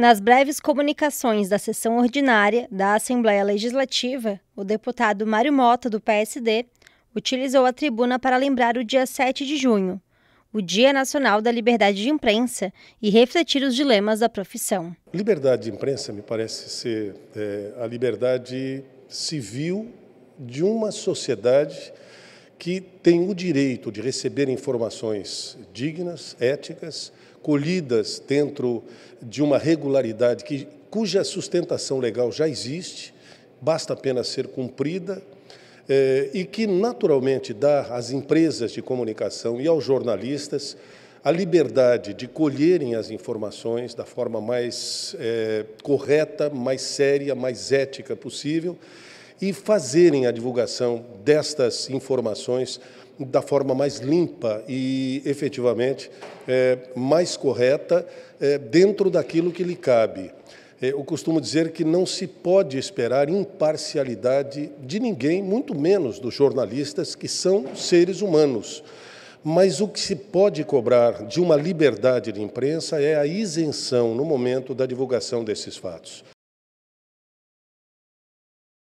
Nas breves comunicações da sessão ordinária da Assembleia Legislativa, o deputado Mário Mota, do PSD, utilizou a tribuna para lembrar o dia 7 de junho, o Dia Nacional da Liberdade de Imprensa, e refletir os dilemas da profissão. Liberdade de imprensa me parece ser é, a liberdade civil de uma sociedade que tem o direito de receber informações dignas, éticas, colhidas dentro de uma regularidade que, cuja sustentação legal já existe, basta apenas ser cumprida, eh, e que naturalmente dá às empresas de comunicação e aos jornalistas a liberdade de colherem as informações da forma mais eh, correta, mais séria, mais ética possível e fazerem a divulgação destas informações da forma mais limpa e efetivamente é, mais correta é, dentro daquilo que lhe cabe. É, eu costumo dizer que não se pode esperar imparcialidade de ninguém, muito menos dos jornalistas, que são seres humanos. Mas o que se pode cobrar de uma liberdade de imprensa é a isenção no momento da divulgação desses fatos.